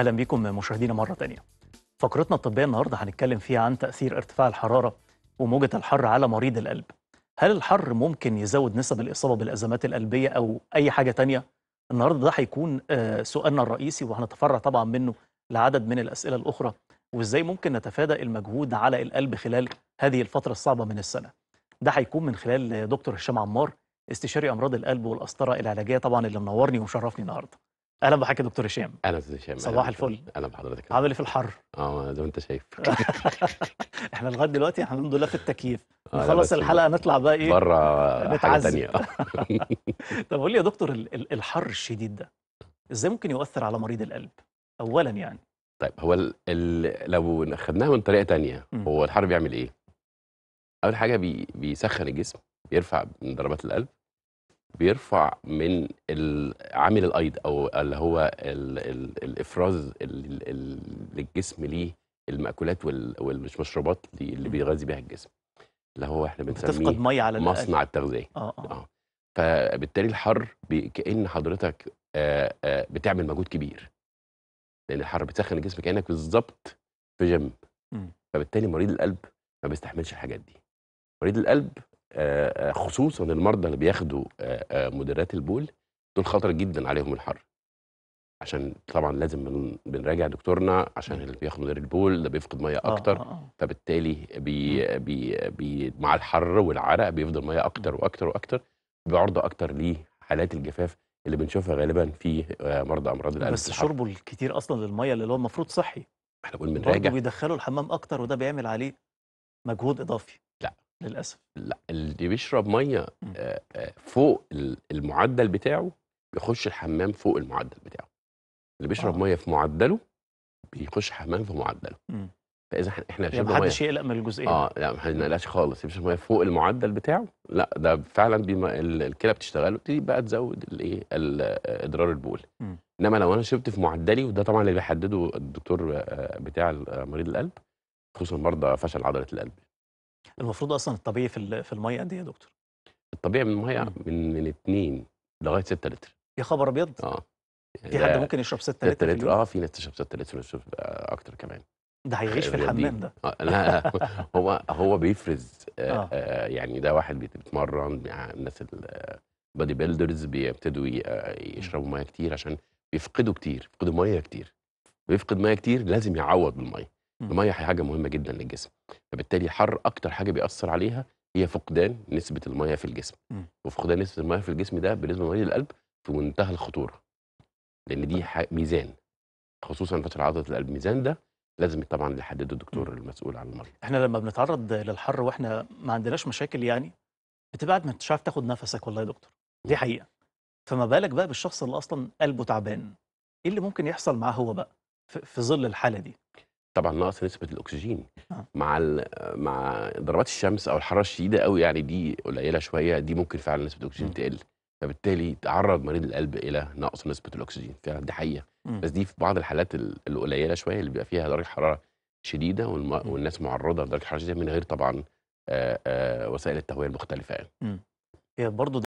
اهلا بكم مشاهدينا مره ثانيه. فقرتنا الطبيه النهارده هنتكلم فيها عن تاثير ارتفاع الحراره وموجه الحر على مريض القلب هل الحر ممكن يزود نسب الاصابه بالازمات القلبيه او اي حاجه تانية النهارده ده هيكون آه، سؤالنا الرئيسي وهنتفرع طبعا منه لعدد من الاسئله الاخرى وازاي ممكن نتفادى المجهود على القلب خلال هذه الفتره الصعبه من السنه ده هيكون من خلال دكتور هشام عمار استشاري امراض القلب والقسطره العلاجيه طبعا اللي منورني ومشرفني النهارده اهلا بحضرتك يا دكتور هشام اهلا استاذ هشام صباح الفل اهلا بحضرتك عامل ايه في الحر؟ اه زي ما انت شايف احنا لغايه دلوقتي الحمد لله في التكييف آه، نخلص الحلقه نطلع بقى ايه بره نتعذب طب قول لي يا دكتور الحر الشديد ده ازاي ممكن يؤثر على مريض القلب اولا يعني طيب هو لو خدناها من طريقه تانية هو الحر بيعمل ايه؟ اول حاجه بيسخن الجسم بيرفع من ضربات القلب بيرفع من عامل الايض او اللي هو الـ الـ الافراز اللي الجسم ليه الماكولات والمشروبات اللي بيغذي بيها الجسم اللي هو احنا بنسميه ميه على مصنع التغذيه اه اه, آه. فبالتالي الحر كان حضرتك آآ آآ بتعمل مجهود كبير لان الحر بتسخن الجسم كانك بالظبط في جيم فبالتالي مريض القلب ما بيستحملش الحاجات دي مريض القلب آه، آه، خصوصا المرضى اللي بياخدوا آه، مدرات البول دول خطر جدا عليهم الحر عشان طبعا لازم بنراجع دكتورنا عشان اللي بياخد مدير البول ده بيفقد ميه اكتر آه آه. فبالتالي بي بي بي مع الحر والعرق بيفضل ميه اكتر واكتر واكتر بعرضه اكتر لحالات الجفاف اللي بنشوفها غالبا في مرضى امراض القلب بس شربه الكتير اصلا للميه اللي هو المفروض صحي احنا بنقول بنراجع بيدخله الحمام اكتر وده بيعمل عليه مجهود اضافي للاسف لا اللي بيشرب ميه فوق المعدل بتاعه بيخش الحمام فوق المعدل بتاعه اللي بيشرب آه. ميه في معدله بيخش حمام في معدله مم. فاذا احنا ميه محدش يقلق من الجزئيه اه لا ما نقلقش خالص بيشرب ميه فوق المعدل بتاعه لا ده فعلا بيما الكلى بتشتغل وبتبتدي بقى تزود الايه ادرار البول انما لو انا شربت في معدلي وده طبعا اللي بيحدده الدكتور بتاع مريض القلب خصوصا مرضى فشل عضله القلب المفروض اصلا الطبيعي في في الميه قد ايه يا دكتور؟ الطبيعي من الميه من من 2 لغايه 6 لتر يا خبر ابيض اه في حد ممكن يشرب 6 لتر 6 لتر اه في ناس تشرب 6 لتر ويشرب آه، اكتر كمان ده هيعيش في آه، الحمام ده آه، لا هو هو بيفرز آه يعني ده واحد بيتمرن الناس البادي بيلدرز بيبتدوا يشربوا ميه كتير عشان بيفقدوا كتير بيفقدوا ميه كتير بيفقد ميه كتير لازم يعوض بالميه الميه حاجه مهمه جدا للجسم فبالتالي الحر اكتر حاجه بيأثر عليها هي فقدان نسبه الميه في الجسم وفقدان نسبه الميه في الجسم ده بالنسبه لمريض القلب في منتهى الخطوره لان دي طيب. ميزان خصوصا فتره عضله القلب الميزان ده لازم طبعا يحدده الدكتور المسؤول عن المرض احنا لما بنتعرض للحر واحنا ما عندناش مشاكل يعني بتبقى ما انتش عارف تاخد نفسك والله يا دكتور دي حقيقه فما بالك بقى بالشخص اللي اصلا قلبه تعبان ايه اللي ممكن يحصل معاه هو بقى في ظل الحاله دي طبعا نقص نسبه الاكسجين آه. مع مع ضربات الشمس او الحراره الشديده قوي يعني دي قليله شويه دي ممكن فعلا نسبه الاكسجين تقل فبالتالي تعرض مريض القلب الى نقص نسبه الاكسجين فعلا دي حقيقه بس دي في بعض الحالات القليله شويه اللي بيبقى فيها درجه حراره شديده والناس معرضه لدرجه حراره شديده من غير طبعا وسائل التهويه المختلفه يعني. برضه